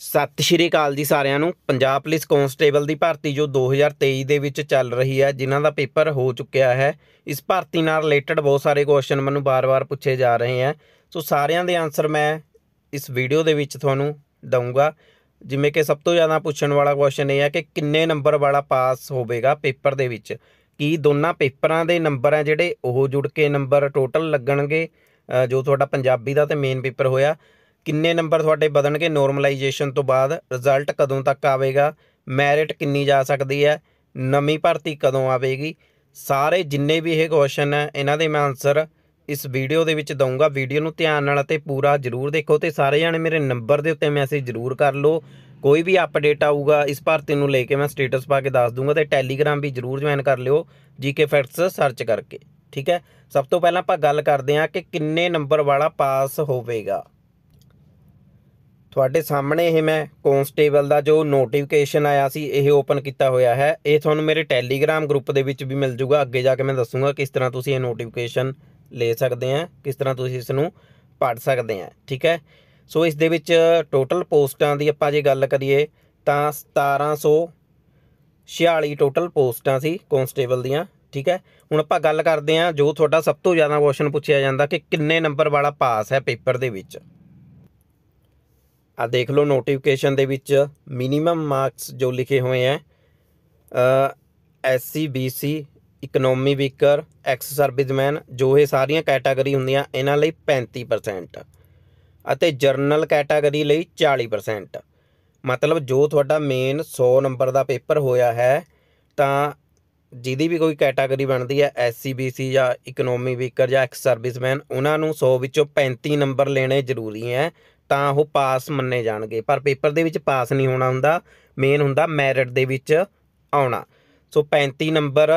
ਸਤਿ ਸ਼੍ਰੀ ਅਕਾਲ ਜੀ ਸਾਰਿਆਂ ਨੂੰ ਪੰਜਾਬ ਪੁਲਿਸ ਕਾਂਸਟੇਬਲ ਦੀ ਭਰਤੀ ਜੋ 2023 ਦੇ ਵਿੱਚ ਚੱਲ ਰਹੀ ਹੈ ਜਿਨ੍ਹਾਂ ਦਾ ਪੇਪਰ ਹੋ ਚੁੱਕਿਆ ਹੈ ਇਸ ਭਰਤੀ ਨਾਲ ਰਿਲੇਟਡ ਬਹੁਤ ਸਾਰੇ ਕੁਐਸਚਨ ਮੈਨੂੰ ਬਾਰ-ਬਾਰ ਪੁੱਛੇ ਜਾ ਰਹੇ ਹੈ ਸੋ ਸਾਰਿਆਂ ਦੇ ਆਨਸਰ ਮੈਂ ਇਸ ਵੀਡੀਓ ਦੇ ਵਿੱਚ ਤੁਹਾਨੂੰ ਦਊਂਗਾ ਜਿਵੇਂ ਕਿ ਸਭ ਤੋਂ ਜ਼ਿਆਦਾ ਪੁੱਛਣ ਵਾਲਾ ਕੁਐਸਚਨ ਇਹ ਹੈ ਕਿ ਕਿੰਨੇ ਨੰਬਰ ਵਾਲਾ ਪਾਸ ਹੋਵੇਗਾ ਪੇਪਰ ਦੇ ਵਿੱਚ ਕੀ ਦੋਨਾਂ ਪੇਪਰਾਂ ਦੇ ਨੰਬਰ ਆ ਜਿਹੜੇ ਉਹ ਜੁੜ ਕੇ ਨੰਬਰ ਟੋਟਲ ਲੱਗਣਗੇ ਜੋ ਤੁਹਾਡਾ ਪੰਜਾਬੀ ਦਾ ਤੇ ਮੇਨ ਪੇਪਰ ਹੋਇਆ ਕਿੰਨੇ ਨੰਬਰ ਤੁਹਾਡੇ ਵਧਣਗੇ ਨੋਰਮਲਾਈਜੇਸ਼ਨ ਤੋਂ ਬਾਅਦ ਰਿਜ਼ਲਟ ਕਦੋਂ ਤੱਕ ਆਵੇਗਾ ਮੈਰਿਟ ਕਿੰਨੀ ਜਾ ਸਕਦੀ ਹੈ ਨਵੀਂ ਭਰਤੀ ਕਦੋਂ ਆਵੇਗੀ ਸਾਰੇ ਜਿੰਨੇ ਵੀ ਇਹ ਕੁਐਸਚਨ ਹੈ ਇਹਨਾਂ ਦੇ ਮੈਂ ਆਨਸਰ ਇਸ ਵੀਡੀਓ ਦੇ ਵਿੱਚ ਦਊਂਗਾ ਵੀਡੀਓ ਨੂੰ ਧਿਆਨ ਨਾਲ ਅਤੇ ਪੂਰਾ ਜ਼ਰੂਰ ਦੇਖੋ ਤੇ ਸਾਰੇ ਜਾਣੇ ਮੇਰੇ ਨੰਬਰ ਦੇ ਉੱਤੇ ਮੈਸੇਜ ਜ਼ਰੂਰ ਕਰ ਲਓ ਕੋਈ ਵੀ ਅਪਡੇਟ ਆਊਗਾ ਇਸ ਭਰਤੀ ਨੂੰ ਲੈ ਕੇ ਮੈਂ ਸਟੇਟਸ ਪਾ ਕੇ ਦੱਸ ਦੂੰਗਾ ਤੇ ਟੈਲੀਗ੍ਰਾਮ ਵੀ ਜ਼ਰੂਰ ਜੁਆਇਨ ਕਰ ਲਿਓ ਜੀਕੇ ਫੈਕਟਸ ਸਰਚ ਕਰਕੇ ਠੀਕ ਹੈ ਸਭ ਤੋਂ ਪਹਿਲਾਂ ਆਪਾਂ ਗੱਲ ਕਰਦੇ ਹਾਂ ਕਿ ਕਿੰਨੇ ਨੰਬਰ ਵਾਲਾ ਪਾਸ ਹੋਵੇਗਾ ਤੁਹਾਡੇ ਸਾਹਮਣੇ ਇਹ ਮੈਂ ਕਨਸਟੇਬਲ ਦਾ ਜੋ ਨੋਟੀਫਿਕੇਸ਼ਨ ਆਇਆ ਸੀ ਇਹ ਓਪਨ ਕੀਤਾ ਹੋਇਆ ਹੈ ਇਹ ਤੁਹਾਨੂੰ ਮੇਰੇ ਟੈਲੀਗ੍ਰam ਗਰੁੱਪ ਦੇ ਵਿੱਚ ਵੀ ਮਿਲ ਜੂਗਾ ਅੱਗੇ ਜਾ ਕੇ ਮੈਂ ਦੱਸੂਗਾ ਕਿਸ ਤਰ੍ਹਾਂ ਤੁਸੀਂ ਇਹ ਨੋਟੀਫਿਕੇਸ਼ਨ ਲੈ ਸਕਦੇ ਆ ਕਿਸ ਤਰ੍ਹਾਂ ਤੁਸੀਂ ਇਸ ਨੂੰ ਪੜ ਸਕਦੇ ਆ ਠੀਕ ਹੈ ਸੋ ਇਸ ਦੇ ਵਿੱਚ ਟੋਟਲ ਪੋਸਟਾਂ ਦੀ ਆਪਾਂ ਜੇ ਗੱਲ ਕਰੀਏ ਤਾਂ 1746 ਟੋਟਲ ਪੋਸਟਾਂ ਸੀ ਕਨਸਟੇਬਲ ਦੀਆਂ ਠੀਕ ਹੈ ਹੁਣ ਆਪਾਂ ਗੱਲ ਕਰਦੇ ਆ ਜੋ ਤੁਹਾਡਾ ਸਭ ਤੋਂ ਜ਼ਿਆਦਾ ਕੁਐਸਚਨ ਪੁੱਛਿਆ ਜਾਂਦਾ ਕਿ ਕਿੰਨੇ ਨੰਬਰ ਵਾਲਾ ਪਾਸ ਹੈ ਪੇਪਰ ਦੇ ਵਿੱਚ ਆ ਦੇਖ ਲਓ ਨੋਟੀਫਿਕੇਸ਼ਨ ਦੇ ਵਿੱਚ ਮਿਨੀਮਮ ਮਾਰਕਸ ਜੋ ਲਿਖੇ ਹੋਏ ਐ SC BC economy weaker ex serviceman ਜੋ ਇਹ ਸਾਰੀਆਂ ਕੈਟਾਗਰੀ ਹੁੰਦੀਆਂ ਇਹਨਾਂ ਲਈ 35% ਅਤੇ ਜਰਨਲ ਕੈਟਾਗਰੀ ਲਈ 40% ਮਤਲਬ ਜੋ ਤੁਹਾਡਾ ਮੇਨ 100 ਨੰਬਰ ਦਾ ਪੇਪਰ ਹੋਇਆ ਹੈ ਤਾਂ ਜਿਹਦੀ ਵੀ ਕੋਈ ਕੈਟਾਗਰੀ ਬਣਦੀ ਹੈ ਐਸਸੀ ਬੀਸੀ ਜਾਂ ਇਕਨੋਮੀ ਵੀਕਰ ਜਾਂ ਐਕਸ ਸਰਵਿਸਮੈਨ ਉਹਨਾਂ ਨੂੰ 100 ਵਿੱਚੋਂ 35 ਨੰਬਰ ਲੈਣੇ ਜ਼ਰੂਰੀ ਹੈ ਤਾਂ ਉਹ ਪਾਸ ਮੰਨੇ ਜਾਣਗੇ ਪਰ ਪੇਪਰ ਦੇ ਵਿੱਚ ਪਾਸ ਨਹੀਂ ਹੋਣਾ ਹੁੰਦਾ ਮੇਨ ਹੁੰਦਾ ਮੈਰਿਟ ਦੇ ਵਿੱਚ ਆਉਣਾ ਸੋ 35 ਨੰਬਰ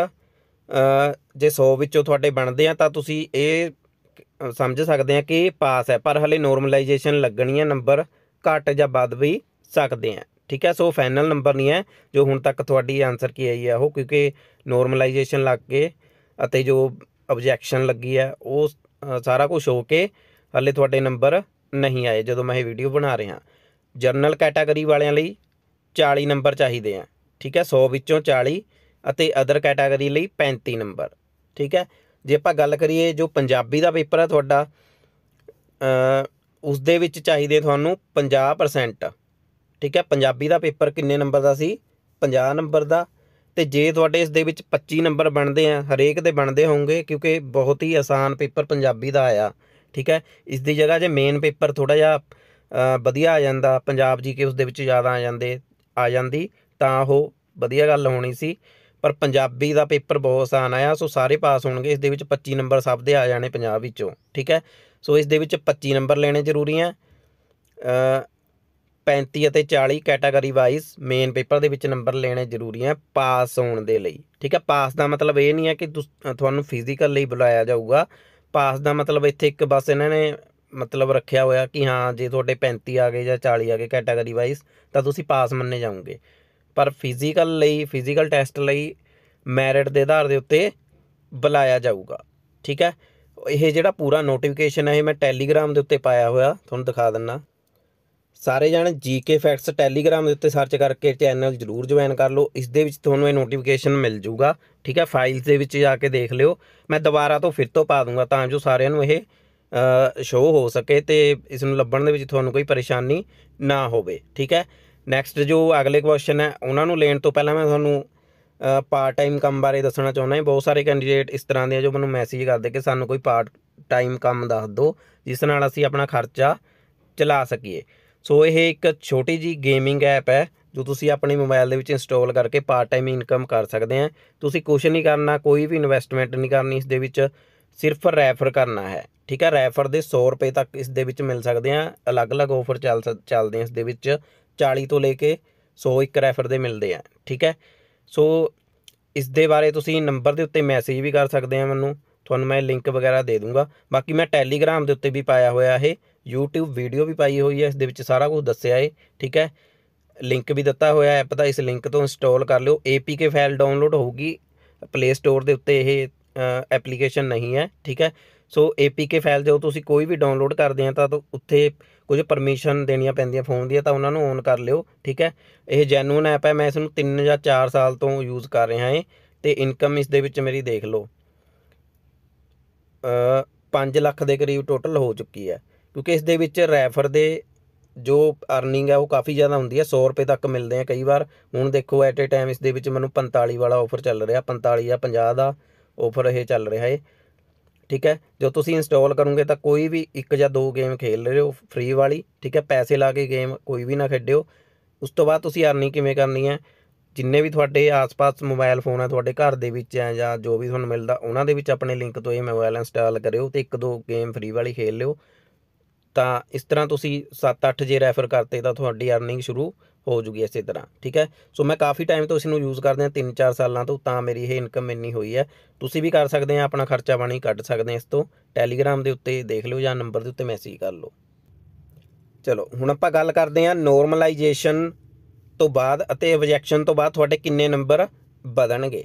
ਜੇ 100 ਵਿੱਚੋਂ ਤੁਹਾਡੇ ਬਣਦੇ ਆ ਤਾਂ ਤੁਸੀਂ ਇਹ ਸਮਝ ਸਕਦੇ ਆ ਕਿ ਪਾਸ ਹੈ ਪਰ ਹਲੇ ਨੋਰਮਲਾਈਜੇਸ਼ਨ ਲੱਗਣੀ ਹੈ ਨੰਬਰ ਘਟ ਜਾਂ ਵੱਧ ਵੀ ਸਕਦੇ ਆ ਠੀਕ ਹੈ ਸੋ ਫਾਈਨਲ ਨੰਬਰ ਨਹੀਂ ਹੈ ਜੋ ਹੁਣ ਤੱਕ ਤੁਹਾਡੀ ਆਨਸਰ ਕੀ ਆਈ ਹੈ ਉਹ ਕਿਉਂਕਿ ਨੋਰਮਲਾਈਜੇਸ਼ਨ ਲੱਗ ਕੇ ਅਤੇ ਜੋ ਆਬਜੈਕਸ਼ਨ ਲੱਗੀ ਹੈ ਉਹ ਸਾਰਾ ਕੁਝ ਹੋ ਕੇ ਹਲੇ ਤੁਹਾਡੇ ਨੰਬਰ ਨਹੀਂ ਆਏ ਜਦੋਂ ਮੈਂ ਇਹ ਵੀਡੀਓ ਬਣਾ ਰਿਹਾ ਜਰਨਲ ਕੈਟਾਗਰੀ ਵਾਲਿਆਂ ਲਈ 40 ਨੰਬਰ ਚਾਹੀਦੇ ਆ ਠੀਕ ਹੈ 100 ਵਿੱਚੋਂ 40 ਅਤੇ ਅਦਰ ਕੈਟਾਗਰੀ ਲਈ 35 ਨੰਬਰ ਠੀਕ ਹੈ ਜੇ ਆਪਾਂ ਗੱਲ ਕਰੀਏ ਜੋ ਪੰਜਾਬੀ ਦਾ ਪੇਪਰ ਹੈ ਤੁਹਾਡਾ ਉਸ ਦੇ ਵਿੱਚ ਚਾਹੀਦੇ ਤੁਹਾਨੂੰ 50% ਠੀਕ ਹੈ ਪੰਜਾਬੀ ਦਾ ਪੇਪਰ ਕਿੰਨੇ ਨੰਬਰ ਦਾ ਸੀ 50 ਨੰਬਰ ਦਾ ਤੇ ਜੇ ਤੁਹਾਡੇ ਇਸ ਦੇ ਵਿੱਚ 25 ਨੰਬਰ ਬਣਦੇ ਆ ਹਰੇਕ ਦੇ ਬਣਦੇ ਹੋਣਗੇ ਕਿਉਂਕਿ ਬਹੁਤ ਹੀ ਆਸਾਨ ਪੇਪਰ ਪੰਜਾਬੀ ਦਾ ਆਇਆ ਠੀਕ ਹੈ ਇਸ ਦੀ ਜਗ੍ਹਾ ਜੇ ਮੇਨ ਪੇਪਰ ਥੋੜਾ ਜਿਹਾ ਵਧੀਆ ਆ ਜਾਂਦਾ ਪੰਜਾਬ ਜੀ ਕੇ ਉਸ ਦੇ ਵਿੱਚ ਜ਼ਿਆਦਾ ਆ ਜਾਂਦੇ ਆ ਜਾਂਦੀ ਤਾਂ ਉਹ ਵਧੀਆ ਗੱਲ ਹੋਣੀ ਸੀ ਪਰ ਪੰਜਾਬੀ ਦਾ ਪੇਪਰ ਬਹੁਤ ਆਸਾਨ ਆਇਆ ਸੋ ਸਾਰੇ ਪਾਸ ਹੋਣਗੇ ਇਸ ਦੇ ਵਿੱਚ 25 ਨੰਬਰ ਸਭ ਦੇ ਆ ਜਾਣੇ ਪੰਜਾਬ ਵਿੱਚੋਂ ਠੀਕ ਹੈ ਸੋ ਇਸ ਦੇ ਵਿੱਚ 25 ਨੰਬਰ ਲੈਣੇ ਜ਼ਰੂਰੀ ਆ 35 ਅਤੇ 40 ਕੈਟਾਗਰੀ ਵਾਈਜ਼ ਮੇਨ ਪੇਪਰ ਦੇ ਵਿੱਚ ਨੰਬਰ ਲੈਣੇ ਜ਼ਰੂਰੀ ਆ ਪਾਸ ਹੋਣ ਦੇ ਲਈ ਠੀਕ ਹੈ ਪਾਸ ਦਾ ਮਤਲਬ ਇਹ ਨਹੀਂ ਹੈ ਕਿ ਤੁਹਾਨੂੰ ਫਿਜ਼ੀਕਲ ਲਈ ਬੁਲਾਇਆ ਜਾਊਗਾ ਪਾਸ ਦਾ ਮਤਲਬ ਇੱਥੇ ਇੱਕ ਬਸ ਇਹਨਾਂ ਨੇ ਮਤਲਬ ਰੱਖਿਆ ਹੋਇਆ ਕਿ ਹਾਂ ਜੇ ਤੁਹਾਡੇ 35 ਆ ਗਏ ਜਾਂ 40 ਆ ਗਏ ਕੈਟਾਗਰੀ ਵਾਈਜ਼ ਤਾਂ ਤੁਸੀਂ ਪਾਸ ਮੰਨੇ ਜਾਓਗੇ ਪਰ ਫਿਜ਼ੀਕਲ ਲਈ ਫਿਜ਼ੀਕਲ ਟੈਸਟ ਲਈ ਮੈਰਿਟ ਦੇ ਆਧਾਰ ਦੇ ਉੱਤੇ ਬੁਲਾਇਆ ਜਾਊਗਾ ਠੀਕ ਹੈ ਇਹ ਜਿਹੜਾ ਪੂਰਾ ਨੋਟੀਫਿਕੇਸ਼ਨ ਹੈ ਇਹ ਮੈਂ ਟੈਲੀਗ੍ਰਾਮ ਦੇ ਉੱਤੇ ਪਾਇਆ ਹੋਇਆ ਤੁਹਾਨੂੰ ਦਿਖਾ ਦਿੰਨਾ ਸਾਰੇ ਜਣ ਜੀਕੇ ਫੈਕਟਸ ਟੈਲੀਗ੍ਰਾਮ ਦੇ ਉੱਤੇ ਸਰਚ ਕਰਕੇ ਚੈਨਲ ਜਰੂਰ ਜੁਆਇਨ ਕਰ ਲਓ ਇਸ ਦੇ ਵਿੱਚ ਤੁਹਾਨੂੰ ਇਹ ਨੋਟੀਫਿਕੇਸ਼ਨ ਮਿਲ ਜਾਊਗਾ ਠੀਕ ਹੈ ਫਾਈਲਸ ਦੇ ਵਿੱਚ ਜਾ ਕੇ ਦੇਖ ਲਿਓ ਮੈਂ ਦੁਬਾਰਾ ਤੋਂ ਫਿਰ ਤੋਂ ਪਾ ਦੂੰਗਾ ਤਾਂ ਜੋ ਸਾਰਿਆਂ ਨੂੰ ਇਹ ਸ਼ੋਅ ਹੋ ਸਕੇ ਤੇ ਇਸ ਨੂੰ ਲੱਭਣ ਦੇ ਵਿੱਚ ਤੁਹਾਨੂੰ ਕੋਈ ਪਰੇਸ਼ਾਨੀ ਨਾ ਹੋਵੇ ਠੀਕ ਹੈ ਨੈਕਸਟ ਜੋ ਅਗਲੇ ਕੁਐਸਚਨ ਹੈ ਉਹਨਾਂ ਨੂੰ ਲੈਣ ਤੋਂ ਪਹਿਲਾਂ ਮੈਂ ਤੁਹਾਨੂੰ ਪਾਰਟ ਟਾਈਮ ਕੰਮ ਬਾਰੇ ਦੱਸਣਾ ਚਾਹੁੰਦਾ ਹਾਂ ਬਹੁਤ ਸਾਰੇ ਕੈਂਡੀਡੇਟ ਇਸ ਤਰ੍ਹਾਂ ਦੇ ਆ ਜੋ ਮੈਨੂੰ ਮੈਸੇਜ ਕਰਦੇ ਕਿ ਸਾਨੂੰ ਕੋਈ ਪਾਰਟ ਟਾਈਮ ਕੰਮ ਦੱਸ ਦਿਓ ਜਿਸ ਨਾਲ ਅਸੀਂ ਆਪਣਾ ਖਰਚਾ ਚਲਾ ਸਕੀਏ ਸੋ ਇਹ ਇੱਕ ਛੋਟੀ ਜੀ ਗੇਮਿੰਗ ਐਪ ਹੈ ਜੋ ਤੁਸੀਂ ਆਪਣੇ ਮੋਬਾਈਲ ਦੇ ਵਿੱਚ ਇੰਸਟਾਲ ਕਰਕੇ ਪਾਰਟ ਟਾਈਮ ਇਨਕਮ ਕਰ ਸਕਦੇ ਆ ਤੁਸੀਂ ਕੁਝ ਨਹੀਂ ਕਰਨਾ ਕੋਈ ਵੀ ਇਨਵੈਸਟਮੈਂਟ ਨਹੀਂ ਕਰਨੀ ਇਸ ਦੇ ਵਿੱਚ ਸਿਰਫ ਰੈਫਰ ਕਰਨਾ ਹੈ ਠੀਕ ਹੈ ਰੈਫਰ ਦੇ 100 ਰੁਪਏ ਤੱਕ ਇਸ ਦੇ ਵਿੱਚ ਮਿਲ ਸਕਦੇ ਆ ਅਲੱਗ-ਅਲੱਗ ਆਫਰ ਚੱਲ ਚੱਲਦੇ ਆ ਇਸ ਦੇ ਵਿੱਚ 40 ਤੋਂ ਲੈ ਕੇ 100 ਇੱਕ ਰੈਫਰ ਦੇ ਮਿਲਦੇ ਆ ਠੀਕ ਹੈ ਸੋ ਇਸ ਦੇ ਬਾਰੇ ਤੁਸੀਂ ਨੰਬਰ ਦੇ ਉੱਤੇ ਮੈਸੇਜ ਵੀ ਕਰ ਸਕਦੇ ਆ ਮੈਨੂੰ ਤੁਹਾਨੂੰ ਮੈਂ ਲਿੰਕ ਵਗੈਰਾ ਦੇ ਦੂੰਗਾ ਬਾਕੀ ਮੈਂ ਟੈਲੀਗ੍ਰਾਮ ਦੇ ਉੱਤੇ ਵੀ ਪਾਇਆ ਹੋਇਆ ਇਹ YouTube ਵੀਡੀਓ ਵੀ ਪਾਈ ਹੋਈ ਹੈ ਇਸ ਦੇ ਵਿੱਚ ਸਾਰਾ ਕੁਝ ਦੱਸਿਆ ਹੈ ਠੀਕ ਹੈ ਲਿੰਕ ਵੀ ਦਿੱਤਾ ਹੋਇਆ ਐਪ ਦਾ ਇਸ ਲਿੰਕ ਤੋਂ ਇੰਸਟਾਲ ਕਰ ਲਿਓ APK ਫਾਈਲ ਡਾਊਨਲੋਡ ਹੋਊਗੀ ਪਲੇ ਸਟੋਰ ਦੇ ਉੱਤੇ ਇਹ ਐਪਲੀਕੇਸ਼ਨ ਨਹੀਂ ਹੈ ਠੀਕ ਹੈ ਸੋ APK ਫਾਈਲ ਜਦੋਂ ਤੁਸੀਂ ਕੋਈ ਵੀ ਡਾਊਨਲੋਡ ਕਰਦੇ ਆ ਤਾਂ ਉੱਥੇ ਕੁਝ ਪਰਮਿਸ਼ਨ ਦੇਣੀਆਂ ਪੈਂਦੀਆਂ ਫੋਨ ਦੀਆਂ ਤਾਂ ਉਹਨਾਂ ਨੂੰ ਔਨ ਕਰ ਲਿਓ ਠੀਕ ਹੈ ਇਹ ਜੈਨੂਨ ਐਪ ਹੈ ਮੈਂ ਇਸ ਨੂੰ 3 ਜਾਂ 4 ਸਾਲ ਤੋਂ ਯੂਜ਼ ਕਰ ਰਿਹਾ ਹਾਂ ਤੇ ਇਨਕਮ ਇਸ ਦੇ ਵਿੱਚ ਮੇਰੀ ਦੇਖ ਲਓ 5 ਲੱਖ ਦੇ ਕਰੀਬ ਟੋਟਲ ਹੋ ਚੁੱਕੀ ਹੈ ਕਿਉਂਕਿ ਇਸ ਦੇ ਵਿੱਚ ਰੈਫਰ ਦੇ ਜੋ ਅਰਨਿੰਗ ਹੈ ਉਹ ਕਾਫੀ ਜ਼ਿਆਦਾ ਹੁੰਦੀ ਹੈ 100 ਰੁਪਏ ਤੱਕ ਮਿਲਦੇ ਆ ਕਈ ਵਾਰ ਹੁਣ ਦੇਖੋ ਐਟ ਅ ਟਾਈਮ ਇਸ ਦੇ ਵਿੱਚ ਮੈਨੂੰ 45 ਵਾਲਾ ਆਫਰ ਚੱਲ ਰਿਹਾ 45 ਜਾਂ 50 ਦਾ ਆਫਰ ਇਹ ਚੱਲ ਰਿਹਾ ਏ ਠੀਕ ਹੈ ਜੋ ਤੁਸੀਂ ਇੰਸਟਾਲ ਕਰੋਗੇ ਤਾਂ ਕੋਈ ਵੀ ਇੱਕ ਜਾਂ ਦੋ ਗੇਮ ਖੇਲ ਰਹੇ ਹੋ ਫ੍ਰੀ ਵਾਲੀ ਠੀਕ ਹੈ ਪੈਸੇ ਲਾ ਕੇ ਗੇਮ ਕੋਈ ਵੀ ਨਾ ਖੇਡਿਓ ਉਸ ਤੋਂ ਬਾਅਦ ਤੁਸੀਂ ਅਰਨਿੰਗ ਕਿਵੇਂ ਕਰਨੀ ਹੈ ਜਿੰਨੇ ਵੀ ਤੁਹਾਡੇ ਆਸ-ਪਾਸ ਮੋਬਾਈਲ ਫੋਨ ਆ ਤੁਹਾਡੇ ਘਰ ਦੇ ਵਿੱਚ ਆ ਜਾਂ ਜੋ ਵੀ ਤੁਹਾਨੂੰ ਮਿਲਦਾ ਉਹਨਾਂ ਦੇ ਵਿੱਚ ਆਪਣੇ ਲਿੰਕ ਤੋਂ ਇਹ ਮੋਬਾਈਲ ਇੰਸਟਾਲ ਕਰਿਓ ਤੇ ਇੱਕ ਦੋ ਗੇਮ ਫ੍ਰੀ ਵਾਲੀ ਖੇਲ ਲਿਓ ਤਾਂ ਇਸ ਤਰ੍ਹਾਂ ਤੁਸੀਂ 7-8 ਜੇ ਰੈਫਰ ਕਰਤੇ ਤਾਂ ਤੁਹਾਡੀ ਅਰਨਿੰਗ ਸ਼ੁਰੂ ਹੋ ਜੂਗੀ ਇਸੇ ਤਰ੍ਹਾਂ ਠੀਕ ਹੈ ਸੋ ਮੈਂ ਕਾਫੀ ਟਾਈਮ ਤੋਂ ਇਸ ਨੂੰ ਯੂਜ਼ ਕਰਦੇ ਆ 3-4 ਸਾਲਾਂ ਤੋਂ ਤਾਂ ਮੇਰੀ ਇਹ ਇਨਕਮ ਇੰਨੀ ਹੋਈ ਹੈ ਤੁਸੀਂ ਵੀ ਕਰ ਸਕਦੇ ਆ ਆਪਣਾ ਖਰਚਾ ਪਾਣੀ ਕੱਢ ਸਕਦੇ ਆ ਇਸ ਤੋਂ ਟੈਲੀਗ੍ਰਾਮ ਦੇ ਉੱਤੇ ਦੇਖ ਲਿਓ ਜਾਂ ਨੰਬਰ ਦੇ ਉੱਤੇ ਮੈਸੇਜ ਕਰ ਲਓ ਚਲੋ ਹੁਣ ਆਪਾਂ ਗੱਲ ਕਰਦੇ ਆ ਨੋਰਮਲਾਈਜੇਸ਼ਨ ਤੋਂ ਬਾਅਦ ਅਤੇ ਆਬਜੈਕਸ਼ਨ ਤੋਂ ਬਾਅਦ ਤੁਹਾਡੇ ਕਿੰਨੇ ਨੰਬਰ ਵਧਣਗੇ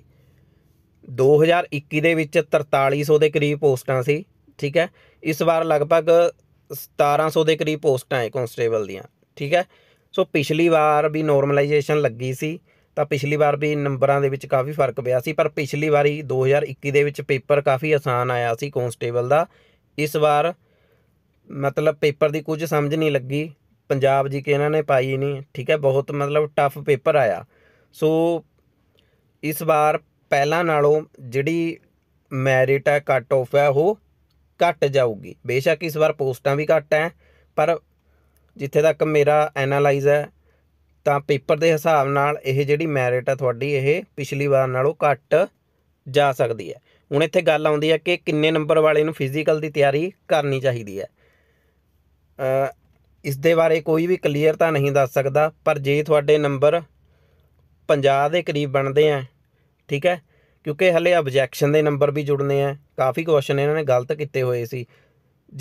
2021 ਦੇ ਵਿੱਚ 4300 ਦੇ ਕਰੀਬ ਪੋਸਟਾਂ ਸੀ ਠੀਕ ਹੈ ਇਸ ਵਾਰ ਲਗਭਗ 1700 ਦੇ ਕਰੀਬ ਪੋਸਟਾਂ ਹੈ ਕਨਸਟੇਬਲ ਦੀਆਂ ਠੀਕ ਹੈ ਸੋ ਪਿਛਲੀ ਵਾਰ ਵੀ ਨੋਰਮਲਾਈਜੇਸ਼ਨ ਲੱਗੀ ਸੀ ਤਾਂ ਪਿਛਲੀ ਵਾਰ ਵੀ ਨੰਬਰਾਂ ਦੇ ਵਿੱਚ ਕਾਫੀ ਫਰਕ ਪਿਆ ਸੀ ਪਰ ਪਿਛਲੀ ਵਾਰੀ 2021 ਦੇ ਵਿੱਚ ਪੇਪਰ ਕਾਫੀ ਆਸਾਨ ਆਇਆ ਸੀ ਕਨਸਟੇਬਲ ਦਾ ਇਸ ਵਾਰ ਮਤਲਬ ਪੇਪਰ ਦੀ ਕੁਝ ਸਮਝ ਨਹੀਂ ਲੱਗੀ ਪੰਜਾਬ ਜੀ ਕੇ ਇਹਨਾਂ ਨੇ ਪਾਈ ਨਹੀਂ ਠੀਕ ਹੈ ਬਹੁਤ ਮਤਲਬ ਟਫ ਪੇਪਰ ਆਇਆ ਸੋ ਇਸ ਵਾਰ ਪਹਿਲਾਂ ਨਾਲੋਂ ਜਿਹੜੀ ਮੈਰਿਟ ਹੈ ਕੱਟ ਆਫ ਹੈ ਉਹ ਘਟ ਜਾਊਗੀ ਬੇਸ਼ੱਕ ਇਸ ਵਾਰ ਪੋਸਟਾਂ ਵੀ ਘੱਟ ਹੈ ਪਰ ਜਿੱਥੇ ਤੱਕ ਮੇਰਾ ਐਨਾਲਾਈਜ਼ ਹੈ ਤਾਂ ਪੇਪਰ ਦੇ ਹਿਸਾਬ ਨਾਲ ਇਹ ਜਿਹੜੀ ਮੈਰਿਟ ਹੈ ਤੁਹਾਡੀ ਇਹ ਪਿਛਲੀ ਵਾਰ ਨਾਲੋਂ ਘੱਟ ਜਾ ਸਕਦੀ ਹੈ ਹੁਣ ਇੱਥੇ ਗੱਲ ਆਉਂਦੀ ਹੈ ਕਿ ਕਿੰਨੇ ਨੰਬਰ ਵਾਲੇ ਨੂੰ ਫਿਜ਼ੀਕਲ ਦੀ ਤਿਆਰੀ ਕਰਨੀ ਚਾਹੀਦੀ ਹੈ ਇਸ ਦੇ ਬਾਰੇ ਕੋਈ ਵੀ ਕਲੀਅਰ ਤਾਂ ਨਹੀਂ ਦੱਸ ਸਕਦਾ ਪਰ ਜੇ ਤੁਹਾਡੇ ਨੰਬਰ 50 ਦੇ ਕਰੀਬ ਬਣਦੇ ਆ ਠੀਕ ਹੈ ਕਿਉਂਕਿ ਹਲੇ ਆਬਜੈਕਸ਼ਨ ਦੇ ਨੰਬਰ ਵੀ ਜੁੜਨੇ ਆ ਕਾਫੀ ਕੁਐਸਚਨ ਇਹਨਾਂ ਨੇ ਗਲਤ ਕੀਤੇ ਹੋਏ ਸੀ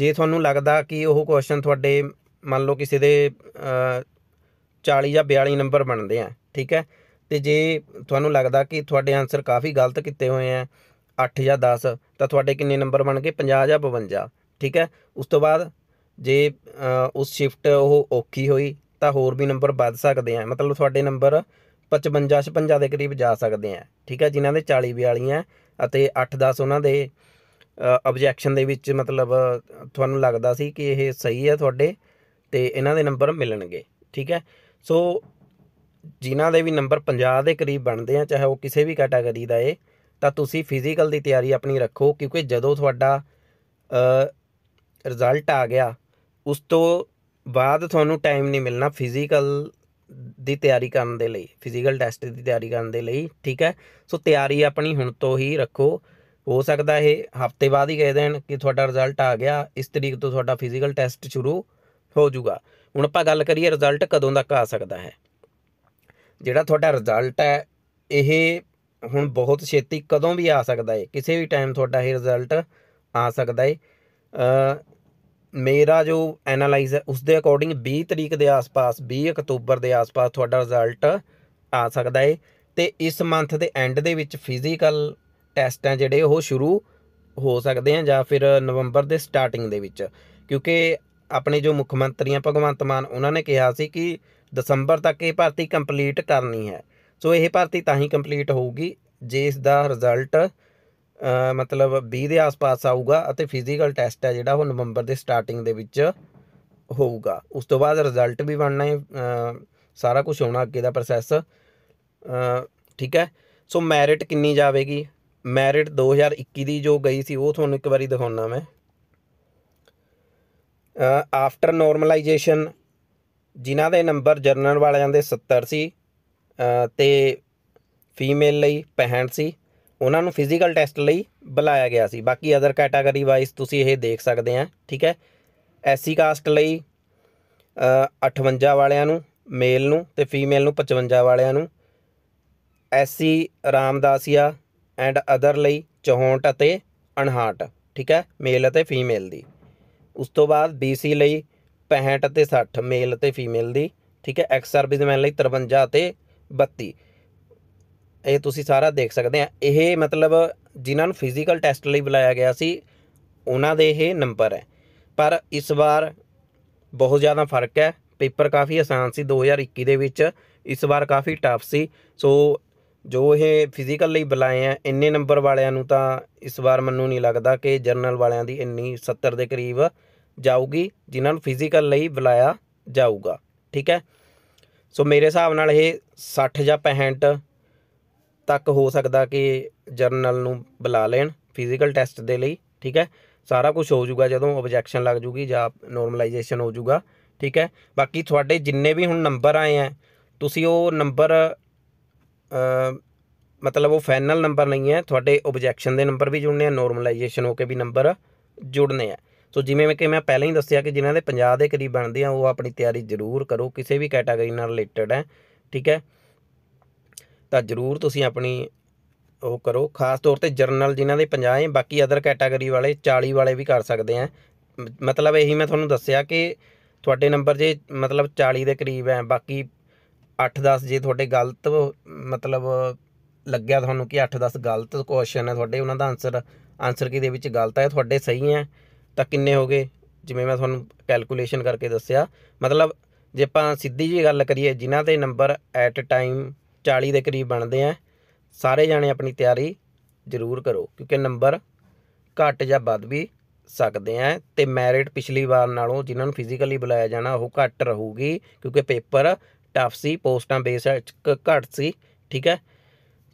ਜੇ ਤੁਹਾਨੂੰ ਲੱਗਦਾ ਕਿ ਉਹ ਕੁਐਸਚਨ ਤੁਹਾਡੇ ਮੰਨ ਲਓ ਕਿਸੇ ਦੇ 40 ਜਾਂ 42 ਨੰਬਰ ਬਣਦੇ ਆ ਠੀਕ ਹੈ ਤੇ ਜੇ ਤੁਹਾਨੂੰ ਲੱਗਦਾ ਕਿ ਤੁਹਾਡੇ ਆਨਸਰ ਕਾਫੀ ਗਲਤ ਕੀਤੇ ਹੋਏ ਆ 8 ਜਾਂ 10 ਤਾਂ ਤੁਹਾਡੇ ਕਿੰਨੇ ਨੰਬਰ ਬਣ ਗਏ 50 ਜਾਂ 52 ਠੀਕ ਹੈ ਉਸ ਤੋਂ ਬਾਅਦ ਜੇ ਉਸ ਸ਼ਿਫਟ ਉਹ ਔਖੀ ਹੋਈ ਤਾਂ ਹੋਰ ਵੀ ਨੰਬਰ ਵੱਧ ਸਕਦੇ ਆ ਮਤਲਬ ਤੁਹਾਡੇ ਨੰਬਰ 55 56 ਦੇ ਕਰੀਬ ਜਾ ਸਕਦੇ ਆ ਠੀਕ ਹੈ ਜਿਨ੍ਹਾਂ ਦੇ 40 42 ਆ ਅਤੇ 8 10 ਉਹਨਾਂ ਦੇ ਆਬਜੈਕਸ਼ਨ ਦੇ ਵਿੱਚ ਮਤਲਬ ਤੁਹਾਨੂੰ ਲੱਗਦਾ ਸੀ ਕਿ ਇਹ ਸਹੀ ਹੈ ਤੁਹਾਡੇ ਤੇ ਇਹਨਾਂ ਦੇ ਨੰਬਰ ਮਿਲਣਗੇ ਠੀਕ ਹੈ ਸੋ ਜਿਨ੍ਹਾਂ ਦੇ ਵੀ ਨੰਬਰ 50 ਦੇ ਕਰੀਬ ਬਣਦੇ ਆ ਚਾਹੇ ਉਹ ਕਿਸੇ ਵੀ ਕੈਟਾਗਰੀ ਦਾ ਏ ਤਾਂ ਤੁਸੀਂ ਫਿਜ਼ੀਕਲ ਦੀ ਤਿਆਰੀ ਆਪਣੀ ਰੱਖੋ ਕਿਉਂਕਿ ਜਦੋਂ ਤੁਹਾਡਾ ਰਿਜ਼ਲਟ ਆ ਗਿਆ ਉਸ ਤੋਂ ਬਾਅਦ ਤੁਹਾਨੂੰ ਟਾਈਮ ਨਹੀਂ ਮਿਲਣਾ ਫਿਜ਼ੀਕਲ ਦੀ ਤਿਆਰੀ ਕਰਨ ਦੇ ਲਈ ਫਿਜ਼ੀਕਲ ਟੈਸਟ ਦੀ ਤਿਆਰੀ ਕਰਨ ਦੇ ਲਈ ਠੀਕ ਹੈ ਸੋ ਤਿਆਰੀ ਆਪਣੀ ਹੁਣ ਤੋਂ ਹੀ ਰੱਖੋ ਹੋ ਸਕਦਾ ਇਹ ਹਫਤੇ ਬਾਅਦ ਹੀ ਕਹਿ ਦੇਣ ਕਿ ਤੁਹਾਡਾ ਰਿਜ਼ਲਟ ਆ ਗਿਆ ਇਸ ਤਰੀਕ ਤੋਂ ਤੁਹਾਡਾ ਫਿਜ਼ੀਕਲ ਟੈਸਟ ਸ਼ੁਰੂ ਹੋ ਜਾਊਗਾ ਹੁਣ ਆਪਾਂ ਗੱਲ ਕਰੀਏ ਰਿਜ਼ਲਟ ਕਦੋਂ ਤੱਕ ਆ ਸਕਦਾ ਹੈ ਜਿਹੜਾ ਤੁਹਾਡਾ ਰਿਜ਼ਲਟ ਹੈ ਇਹ ਹੁਣ ਬਹੁਤ ਛੇਤੀ ਕਦੋਂ ਵੀ ਆ ਸਕਦਾ ਹੈ ਕਿਸੇ ਵੀ ਟਾਈਮ ਤੁਹਾਡਾ ਇਹ ਰਿਜ਼ਲਟ ਆ ਸਕਦਾ ਹੈ ਮੇਰਾ ਜੋ ਐਨਾਲਾਈਜ਼ ਹੈ ਉਸ ਦੇ ਅਕੋਰਡਿੰਗ 20 ਤਰੀਕ ਦੇ ਆਸ-ਪਾਸ 20 ਅਕਤੂਬਰ ਦੇ ਆਸ-ਪਾਸ ਤੁਹਾਡਾ ਰਿਜ਼ਲਟ ਆ ਸਕਦਾ ਹੈ ਤੇ ਇਸ ਮੰਥ ਦੇ ਐਂਡ ਦੇ ਵਿੱਚ ਫਿਜ਼ੀਕਲ ਟੈਸਟ ਹੈ ਜਿਹੜੇ ਉਹ ਸ਼ੁਰੂ ਹੋ ਸਕਦੇ ਆ ਜਾਂ ਫਿਰ ਨਵੰਬਰ ਦੇ ਸਟਾਰਟਿੰਗ ਦੇ ਵਿੱਚ ਕਿਉਂਕਿ ਆਪਣੇ ਜੋ ਮੁੱਖ ਮੰਤਰੀ ਆ ਭਗਵੰਤ ਮਾਨ ਉਹਨਾਂ ਨੇ ਕਿਹਾ ਸੀ ਕਿ ਦਸੰਬਰ ਤੱਕ ਇਹ ਭਰਤੀ ਕੰਪਲੀਟ ਕਰਨੀ ਹੈ ਸੋ ਇਹ ਭਰਤੀ ਤਾਂ ਹੀ ਕੰਪਲੀਟ ਹੋਊਗੀ ਜੇ ਇਸ ਦਾ ਰਿਜ਼ਲਟ ਮਤਲਬ 20 ਦੇ ਆਸ-ਪਾਸ ਆਊਗਾ ਅਤੇ ਫਿਜ਼ੀਕਲ ਟੈਸਟ ਹੈ ਜਿਹੜਾ ਉਹ ਨਵੰਬਰ ਦੇ ਸਟਾਰਟਿੰਗ ਦੇ ਵਿੱਚ ਹੋਊਗਾ ਉਸ ਤੋਂ ਬਾਅਦ ਰਿਜ਼ਲਟ ਵੀ ਬਣਨਾ ਹੈ ਸਾਰਾ ਕੁਝ ਹੋਣਾ ਅੱਗੇ ਦਾ ਪ੍ਰੋਸੈਸ ਠੀਕ ਹੈ ਸੋ ਮੈਰਿਟ ਕਿੰਨੀ ਜਾਵੇਗੀ ਮੈਰਿਟ 2021 ਦੀ ਜੋ ਗਈ ਸੀ ਉਹ ਤੁਹਾਨੂੰ ਇੱਕ ਵਾਰੀ ਦਿਖਾਉਣਾ ਮੈਂ ਆਫਟਰ ਨਾਰਮਲਾਈਜੇਸ਼ਨ ਜਿਨ੍ਹਾਂ ਦੇ ਨੰਬਰ ਜਰਨਲ ਵਾਲਿਆਂ ਦੇ 70 ਸੀ ਤੇ ਫੀਮੇਲ ਲਈ 65 ਸੀ ਉਹਨਾਂ ਨੂੰ ਫਿਜ਼ੀਕਲ ਟੈਸਟ ਲਈ ਬੁਲਾਇਆ ਗਿਆ ਸੀ ਬਾਕੀ ਅਦਰ ਕੈਟਾਗਰੀ ਵਾਈਜ਼ ਤੁਸੀਂ ਇਹ ਦੇਖ ਸਕਦੇ ਆ ਠੀਕ ਹੈ ਐਸਸੀ ਕਾਸਟ ਲਈ 58 ਵਾਲਿਆਂ ਨੂੰ ਮੇਲ ਨੂੰ ਤੇ ਫੀਮੇਲ ਨੂੰ 55 ਵਾਲਿਆਂ ਨੂੰ ਐਸਸੀ ਰਾਮਦਾਸੀਆ ਐਂਡ ਅਦਰ ਲਈ 64 ਅਤੇ 59 ਠੀਕ ਹੈ ਮੇਲ ਅਤੇ ਫੀਮੇਲ ਦੀ ਉਸ ਤੋਂ ਬਾਅਦ ਬੀਸੀ ਲਈ 65 ਅਤੇ 60 ਮੇਲ ਅਤੇ ਫੀਮੇਲ ਦੀ ਠੀਕ ਹੈ ਐਕਸ ਸਰਵਿਸਮੈਨ ਲਈ 53 ਅਤੇ 32 ਇਹ ਤੁਸੀਂ ਸਾਰਾ ਦੇਖ ਸਕਦੇ ਆ ਇਹ ਮਤਲਬ ਜਿਨ੍ਹਾਂ ਨੂੰ ਫਿਜ਼ੀਕਲ ਟੈਸਟ ਲਈ ਬੁਲਾਇਆ ਗਿਆ ਸੀ ਉਹਨਾਂ ਦੇ ਇਹ ਨੰਬਰ ਹੈ ਪਰ ਇਸ ਵਾਰ ਬਹੁਤ ਜ਼ਿਆਦਾ ਫਰਕ ਹੈ ਪੇਪਰ ਕਾਫੀ ਆਸਾਨ ਸੀ 2021 ਦੇ ਵਿੱਚ ਇਸ ਵਾਰ ਕਾਫੀ ਟਫ ਸੀ ਸੋ ਜੋ ਇਹ ਫਿਜ਼ੀਕਲ ਲਈ ਬੁਲਾਏ ਆ ਇੰਨੇ ਨੰਬਰ ਵਾਲਿਆਂ ਨੂੰ ਤਾਂ ਇਸ ਵਾਰ ਮੈਨੂੰ ਨਹੀਂ ਲੱਗਦਾ ਕਿ ਜਰਨਲ ਵਾਲਿਆਂ ਦੀ ਇੰਨੀ 70 ਦੇ ਕਰੀਬ ਜਾਊਗੀ ਜਿਨ੍ਹਾਂ ਨੂੰ ਫਿਜ਼ੀਕਲ ਲਈ ਬੁਲਾਇਆ ਜਾਊਗਾ ਠੀਕ ਹੈ ਸੋ ਮੇਰੇ ਹਿਸਾਬ ਨਾਲ ਇਹ 60 ਜਾਂ 65 ਤੱਕ ਹੋ ਸਕਦਾ ਕਿ ਜਰਨਲ ਨੂੰ ਬੁਲਾ ਲੈਣ ਫਿਜ਼ੀਕਲ ਟੈਸਟ ਦੇ ਲਈ ਠੀਕ ਹੈ ਸਾਰਾ ਕੁਝ ਹੋ ਜਾਊਗਾ ਜਦੋਂ ਆਬਜੈਕਸ਼ਨ ਲੱਗ ਜੂਗੀ ਜਾਂ ਨੋਰਮਲਾਈਜੇਸ਼ਨ ਹੋ ਜਾਊਗਾ ਠੀਕ ਹੈ ਬਾਕੀ ਤੁਹਾਡੇ ਜਿੰਨੇ ਵੀ ਹੁਣ ਨੰਬਰ ਆਏ ਆ ਤੁਸੀਂ ਉਹ ਨੰਬਰ ਮਤਲਬ ਉਹ ਫਾਈਨਲ ਨੰਬਰ ਨਹੀਂ ਹੈ ਤੁਹਾਡੇ ਆਬਜੈਕਸ਼ਨ ਦੇ ਨੰਬਰ ਵੀ ਜੁੜਨੇ ਆ ਨੋਰਮਲਾਈਜੇਸ਼ਨ ਹੋ ਕੇ ਵੀ ਨੰਬਰ ਜੁੜਨੇ ਆ ਸੋ ਜਿਵੇਂ ਕਿ ਮੈਂ ਪਹਿਲਾਂ ਹੀ ਦੱਸਿਆ ਕਿ ਜਿਨ੍ਹਾਂ ਦੇ 50 ਦੇ ਕਰੀਬ ਬਣਦੇ ਆ ਉਹ ਆਪਣੀ ਤਿਆਰੀ ਜ਼ਰੂਰ ਕਰੋ ਕਿਸੇ ਵੀ ਕੈਟਾਗਰੀ ਨਾਲ ਰਿਲੇਟਡ ਹੈ ਠੀਕ ਹੈ ਤਾਂ ਜ਼ਰੂਰ ਤੁਸੀਂ ਆਪਣੀ ਉਹ ਕਰੋ ਖਾਸ ਤੌਰ ਤੇ ਜਰਨਲ ਜਿਨ੍ਹਾਂ ਦੇ 50 ਹੈ ਬਾਕੀ ਅਦਰ ਕੈਟਾਗਰੀ ਵਾਲੇ 40 ਵਾਲੇ ਵੀ ਕਰ ਸਕਦੇ ਆ ਮਤਲਬ ਇਹੀ ਮੈਂ ਤੁਹਾਨੂੰ ਦੱਸਿਆ ਕਿ ਤੁਹਾਡੇ ਨੰਬਰ ਜੇ ਮਤਲਬ 40 ਦੇ ਕਰੀਬ ਹੈ ਬਾਕੀ 8-10 ਜੇ ਤੁਹਾਡੇ ਗਲਤ ਮਤਲਬ ਲੱਗਿਆ ਤੁਹਾਨੂੰ ਕਿ 8-10 ਗਲਤ ਕੁਐਸਚਨ ਹੈ ਤੁਹਾਡੇ ਉਹਨਾਂ ਦਾ ਆਨਸਰ ਆਨਸਰ ਕੀ ਦੇ ਵਿੱਚ ਗਲਤ ਹੈ ਤੁਹਾਡੇ ਸਹੀ ਹੈ ਤਾਂ ਕਿੰਨੇ ਹੋਗੇ ਜਿਵੇਂ ਮੈਂ ਤੁਹਾਨੂੰ ਕੈਲਕੂਲੇਸ਼ਨ ਕਰਕੇ ਦੱਸਿਆ ਮਤਲਬ ਜੇ ਆਪਾਂ ਸਿੱਧੀ ਜੀ ਗੱਲ ਕਰੀਏ ਜਿਨ੍ਹਾਂ ਦੇ ਨੰਬਰ ਐਟ ਟਾਈਮ 40 ਦੇ ਕਰੀਬ ਬਣਦੇ ਆ ਸਾਰੇ ਜਾਣੇ ਆਪਣੀ ਤਿਆਰੀ ਜ਼ਰੂਰ ਕਰੋ ਕਿਉਂਕਿ ਨੰਬਰ ਘੱਟ ਜਾਂ ਵੱਧ ਵੀ ਸਕਦੇ ਆ ਤੇ ਮੈਰਿਟ ਪਿਛਲੀ ਵਾਰ ਨਾਲੋਂ ਜਿਨ੍ਹਾਂ ਨੂੰ ਫਿਜ਼ੀਕਲੀ ਬੁਲਾਇਆ ਜਾਣਾ ਉਹ ਘੱਟ ਰਹੂਗੀ ਕਿਉਂਕਿ ਪੇਪਰ ਟਫ ਸੀ ਪੋਸਟਾਂ ਬੇਸ ਘੱਟ ਸੀ ਠੀਕ ਹੈ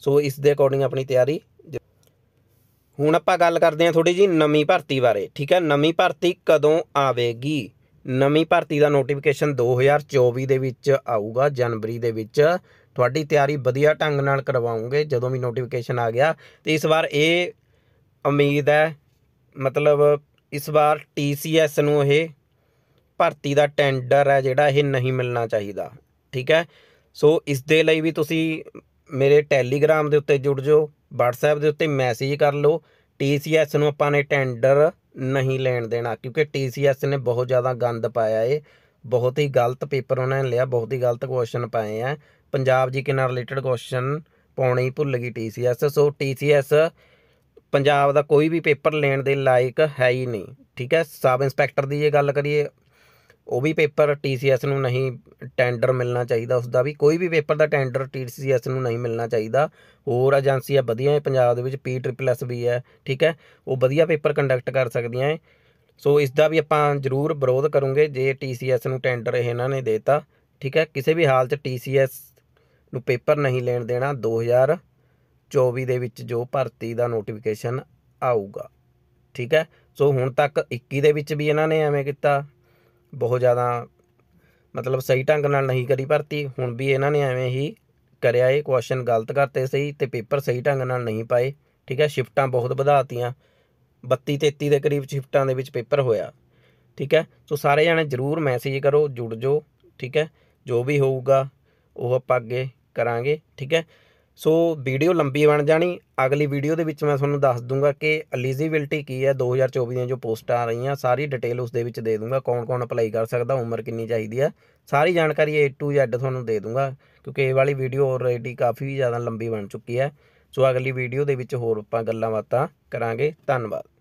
ਸੋ ਇਸ ਦੇ ਅਕੋਰਡਿੰਗ ਆਪਣੀ ਤਿਆਰੀ ਹੁਣ ਆਪਾਂ ਗੱਲ ਕਰਦੇ ਹਾਂ ਥੋੜੀ ਜੀ ਨਵੀਂ ਭਰਤੀ ਬਾਰੇ ਠੀਕ ਹੈ ਨਵੀਂ ਭਰਤੀ ਕਦੋਂ ਆਵੇਗੀ ਨਵੀਂ ਭਰਤੀ ਦਾ ਨੋਟੀਫਿਕੇਸ਼ਨ 2024 ਦੇ ਵਿੱਚ ਆਊਗਾ ਜਨਵਰੀ ਦੇ ਵਿੱਚ ਤੁਹਾਡੀ ਤਿਆਰੀ ਵਧੀਆ ਢੰਗ ਨਾਲ ਕਰਵਾਉਂਗੇ ਜਦੋਂ ਵੀ ਨੋਟੀਫਿਕੇਸ਼ਨ ਆ ਗਿਆ ਤੇ ਇਸ ਵਾਰ ਇਹ ਉਮੀਦ ਹੈ ਮਤਲਬ ਇਸ ਵਾਰ TCS ਨੂੰ ਇਹ ਭਰਤੀ ਦਾ ਟੈਂਡਰ ਹੈ ਜਿਹੜਾ ਇਹ ਨਹੀਂ ਮਿਲਣਾ ਚਾਹੀਦਾ ਠੀਕ ਹੈ ਸੋ ਇਸ ਦੇ ਲਈ ਵੀ ਤੁਸੀਂ ਮੇਰੇ ਟੈਲੀਗ੍ਰਾਮ ਦੇ ਉੱਤੇ ਜੁੜ ਜਾਓ WhatsApp ਦੇ ਉੱਤੇ ਮੈਸੇਜ ਕਰ ਲਓ TCS ਨੂੰ ਆਪਾਂ ਨੇ ਟੈਂਡਰ ਨਹੀਂ ਲੈਣ ਦੇਣਾ ਕਿਉਂਕਿ TCS ਨੇ ਬਹੁਤ ਜ਼ਿਆਦਾ ਗੰਦ ਪਾਇਆ ਏ ਬਹੁਤ ਹੀ ਗਲਤ ਪੇਪਰ ਉਹਨਾਂ ਨੇ ਲਿਆ ਬਹੁਤ ਹੀ ਗਲਤ ਕੁਐਸਚਨ ਪਾਏ ਆ ਪੰਜਾਬ ਕੇ ਨਾਲ ਰਿਲੇਟਡ ਕੁਐਸਚਨ ਪਾਉਣੀ ਭੁੱਲ ਗਈ ਟੀਸੀਐਸ ਸੋ ਟੀਸੀਐਸ ਪੰਜਾਬ ਦਾ ਕੋਈ ਵੀ ਪੇਪਰ ਲੈਣ ਦੇ ਲਾਇਕ ਹੈ ਹੀ ਨਹੀਂ ਠੀਕ ਹੈ ਸਬ ਇੰਸਪੈਕਟਰ ਦੀ ਜੇ ਗੱਲ ਕਰੀਏ ਉਹ ਵੀ ਪੇਪਰ ਟੀਸੀਐਸ ਨੂੰ ਨਹੀਂ ਟੈਂਡਰ ਮਿਲਣਾ ਚਾਹੀਦਾ ਉਸ ਦਾ ਵੀ ਕੋਈ ਵੀ ਪੇਪਰ ਦਾ ਟੈਂਡਰ ਟੀਸੀਐਸ ਨੂੰ ਨਹੀਂ ਮਿਲਣਾ ਚਾਹੀਦਾ ਹੋਰ ਏਜੰਸੀਆਂ ਵਧੀਆ ਹੈ ਪੰਜਾਬ ਦੇ ਵਿੱਚ ਪੀ ਟ੍ਰਿਪਲ ਐਸ ਵੀ ਹੈ ਠੀਕ ਹੈ ਉਹ ਵਧੀਆ ਪੇਪਰ ਕੰਡਕਟ ਕਰ ਸਕਦੀਆਂ ਹੈ ਸੋ ਇਸ ਦਾ ਵੀ ਆਪਾਂ ਜ਼ਰੂਰ ਵਿਰੋਧ ਕਰੂੰਗੇ ਜੇ ਟੀਸੀਐਸ ਨੂੰ ਟੈਂਡਰ ਇਹਨਾਂ ਨੇ ਦੇਤਾ ਠੀਕ ਹੈ ਕਿਸੇ ਵੀ ਹਾਲਤ ਟੀਸੀਐਸ ਨੂੰ ਪੇਪਰ ਨਹੀਂ ਲੈਣ ਦੇਣਾ 2024 ਦੇ ਵਿੱਚ ਜੋ ਭਰਤੀ ਦਾ ਨੋਟੀਫਿਕੇਸ਼ਨ ਆਊਗਾ ਠੀਕ ਹੈ ਸੋ ਹੁਣ ਤੱਕ 21 ਦੇ ਵਿੱਚ ਵੀ ਇਹਨਾਂ ਨੇ ਐਵੇਂ ਕੀਤਾ ਬਹੁਤ ਜ਼ਿਆਦਾ ਮਤਲਬ ਸਹੀ ਢੰਗ ਨਾਲ ਨਹੀਂ ਕਰੀ ਭਰਤੀ ਹੁਣ ਵੀ ਇਹਨਾਂ ਨੇ ਐਵੇਂ ਹੀ ਕਰਿਆ ਇਹ ਕੁਐਸਚਨ ਗਲਤ ਕਰਤੇ ਸਹੀ ਤੇ ਪੇਪਰ ਸਹੀ ਢੰਗ ਨਾਲ ਨਹੀਂ ਪਾਏ ਠੀਕ ਹੈ ਸ਼ਿਫਟਾਂ ਬਹੁਤ ਵਧਾਤੀਆਂ 32 33 ਦੇ ਕਰੀਬ ਸ਼ਿਫਟਾਂ ਦੇ ਵਿੱਚ ਪੇਪਰ ਹੋਇਆ ਠੀਕ ਹੈ ਸੋ ਸਾਰੇ ਜਣੇ ਜ਼ਰੂਰ ਮੈਸੇਜ ਕਰੋ ਜੁੜ ਜੋ ਠੀਕ ਹੈ ਜੋ ਵੀ ਹੋਊਗਾ ਉਹ ਆਪਾਂ ਅੱਗੇ ਕਰਾਂਗੇ ਠੀਕ ਹੈ ਸੋ ਵੀਡੀਓ ਲੰਬੀ ਬਣ ਜਾਣੀ ਅਗਲੀ ਵੀਡੀਓ ਦੇ ਵਿੱਚ ਮੈਂ ਤੁਹਾਨੂੰ ਦੱਸ ਦੂੰਗਾ ਕਿ ਐਲੀਜੀਬਿਲਟੀ ਕੀ ਹੈ 2024 ਦੀਆਂ ਜੋ ਪੋਸਟਾਂ ਆ ਰਹੀਆਂ ਸਾਰੀ ਡਿਟੇਲ ਉਸ ਦੇ ਵਿੱਚ ਦੇ ਦੂੰਗਾ ਕੌਣ-ਕੌਣ ਅਪਲਾਈ ਕਰ ਸਕਦਾ ਉਮਰ ਕਿੰਨੀ ਚਾਹੀਦੀ ਹੈ ਸਾਰੀ ਜਾਣਕਾਰੀ A to Z ਤੁਹਾਨੂੰ ਦੇ ਦੂੰਗਾ ਕਿਉਂਕਿ ਇਹ ਵਾਲੀ ਵੀਡੀਓ ਆਲਰੇਡੀ ਕਾਫੀ ਜ਼ਿਆਦਾ ਲੰਬੀ ਬਣ ਚੁੱਕੀ ਹੈ ਸੋ ਅਗਲੀ ਵੀਡੀਓ ਦੇ ਵਿੱਚ ਹੋਰ ਆਪਾਂ ਗੱਲਾਂ ਬਾਤਾਂ ਕਰਾਂਗੇ ਧੰਨਵਾਦ